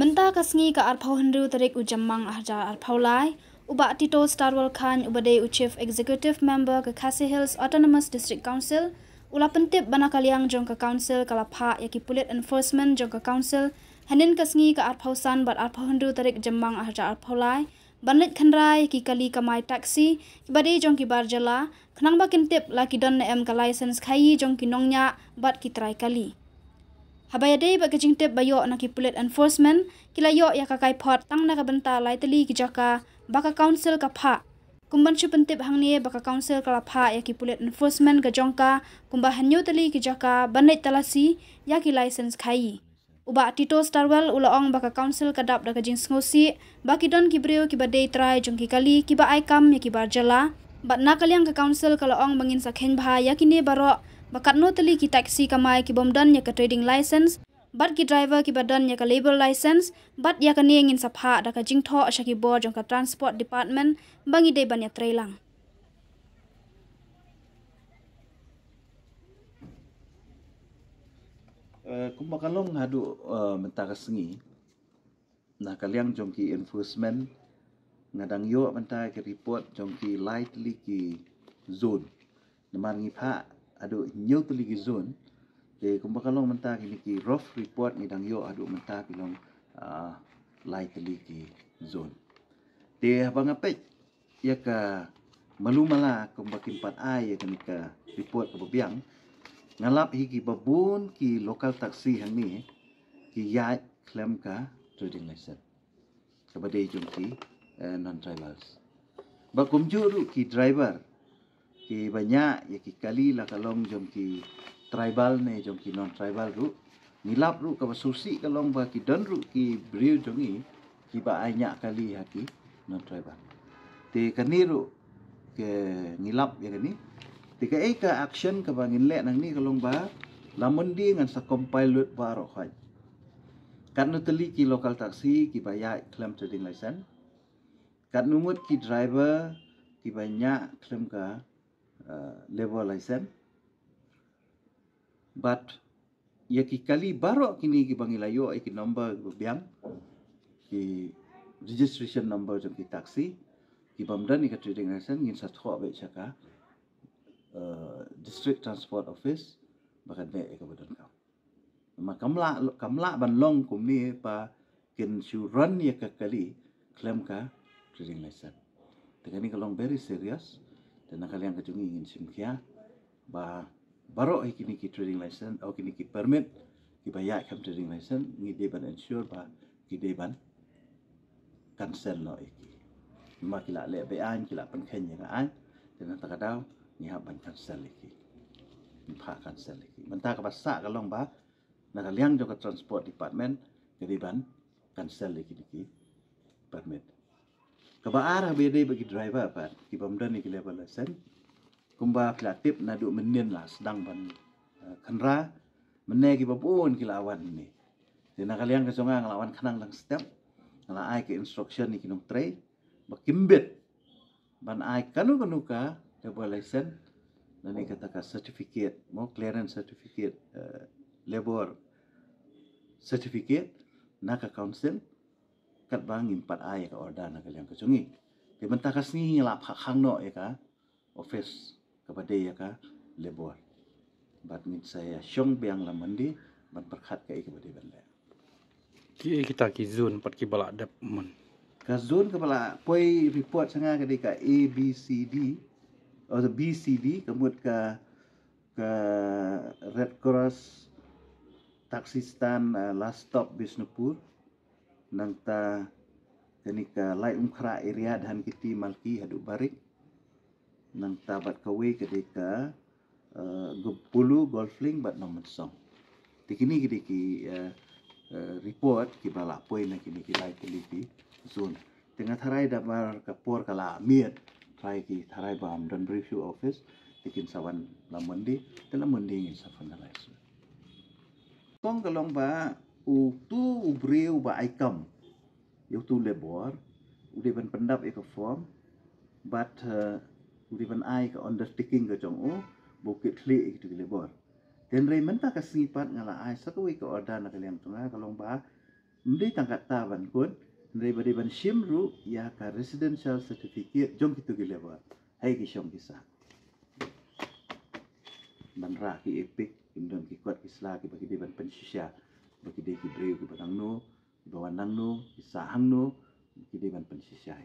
Menta kasngi ka arphau hanru tarik ujamang ahja arphau lai. Uba Tito Starwal Khan ubade u chief executive member ke Khasi Hills Autonomous District Council. Ula pentip banakaliang ke council kalapha yaki pulit enforcement ke council. Hanin kasngi ka arphau san bat arphau hanru terik jamang ahja arphau lai. Banlit khenrai ki kali kamai taksi ibade jongki bar jala. Kenang bakin tip laki don na em ka license khayi jongki nongnya bat ki trai kali. Habaya day bak kajing tip bayo na ki pulit enforcement, kila yo ya kakai pot tang na kabenta lai tali ki jaka, baka council ka pa. Kumban chupan tip hang niye baka council ka la pa ya ki pulit enforcement ka jongka, kumba hanyo tali ki jaka, banay talasi ya ki license kai. Uba Tito Starwell ula ong baka council ka dap da kajing sengosi, baki don ki brio ki ba try jong kali, ki ba aikam ya ki barjala. Bat na kaliang ka council kalau ong bangin sa kenbha, yakini barok, bakat no tali ki taxi kamai ki bomdan ya ka trading license bat ki driver ki badan ya ka labor license bat ya ka niengin sapha da ka jingtho asha ki bo jong ka transport department bangi de ban ya trailang eh uh, kumakalong hadu uh, eh, menta ka sengi na kaliang jong ki enforcement ngadang yo mentai ke report jong ki lightly ki zone namang ipa adu new to league zone ke kumbakalong mentah kini ki rough report ni dang yo adu mentah kilong uh, ah, light league zone te apa apek ya ka malu mala kumbakin pat ai ya kini ka report ke babiang ngalap higi babun ki lokal taksi han ni ki yai klem ka trading license kepada jumpi uh, eh, non drivers. ba kumjuru ki driver ki banyak ya ki kali lah kalong jom ki tribal ne jom ki non tribal ru nilap ru ka susi kalong ba ki don ru ki jom jongi ki ba banyak kali ya ki non tribal te kani ru ke nilap ya kani te ka eh ka action ka ba ngin lek nang ni kalong ba lamun di ngan sa compile ba ro khaj karena teli ki lokal taksi ki bayar claim trading license kat numut ki driver ki banyak claim ka Uh, level liberalism. But ia ki kali baru kini ki panggil ayo ki number biang ki registration number jom ki taksi ki bamdan ni ka trading license ngin satu ko abek chaka uh, district transport office bakat be ka bodon ka ma kamla kamla ban long kum ni pa kin su run ya ka kali klem ka trading license tekani ka long very serious dan kalau yang kecungi ingin simkia bah baru kini kita trading license atau kini ki permit kita bayar yak trading license ngi deban ensure bah kita deban cancel no iki ma kila le kita an kila pen ken ya an tak ada ni hab ban cancel iki pa cancel iki mentak ba sah kalong bah na kalian jo transport department jadi ban cancel iki iki permit Kabar arah beri bagi driver apa? Lah, kita muda ni kita apa lesen? Lah. Kumpa kreatif nak duk menin lah sedang pun eh, kenra menek kita pun kita lawan ni. Jadi nak kalian kesungguh ngelawan kenang lang step ngelak ai ke instruction ni kita tray bagimbit ban ai kanu kanuka kita apa lesen? Nanti kata kata certificate, mau clearance sertifikat eh, labor sertifikat nak ke council, กัดบางอิมปัดไอ้กับออร์ดานกับเลี้ยงกับชงีเป็นบรรทัดนี้หลับข้างนอกเอกะออฟฟิศกับประเดี๋ยกะเลบอร์บัดนี้ใส่ชงเบียงละมันดีบัดประคัดกับไอ้กับประเดี๋ยเป็นแล้วที่คิดตากิจูนปัดกิบละเด็บมันกับจูนกับละป่วยผิดปวดช่างกันดีกับ A B C D เอาแต่ B C D กับมุดกับกับ Red Cross Taksistan Last Stop Bisnupur nang ta kanika lai umkhra area dan kiti malki hadu barik nang ta bat kawe kedika eh, gepulu uh, golfling bat nomor song tikini kini ki eh, eh, report ki bala poin nang kini ki lai kelipi zone tengah tharai dabar kapor kala miet tharai ki tharai bam dan review office tikin sawan lamundi telamundi ngi safan dalai Kong kalong ba u tu u breu ba ai kam yo tu le bor de ban pendap e ka form but u de ban ai ka understanding ka jong u bo ke kli e tu le bor ten rei menta ka sipat ngala ai satu e ka ada na kalian tu na kalong ba ndi tangkat ta ban kun ndi ba de ban sim ru ya ka residential certificate jong tu ke le bor hai ki shom kisa ban ra ki epic indon ki kuat kisla ki bagi de ban pensisya makidai ki breu ki batang no ki bawandang no ki no makidai ban pensisai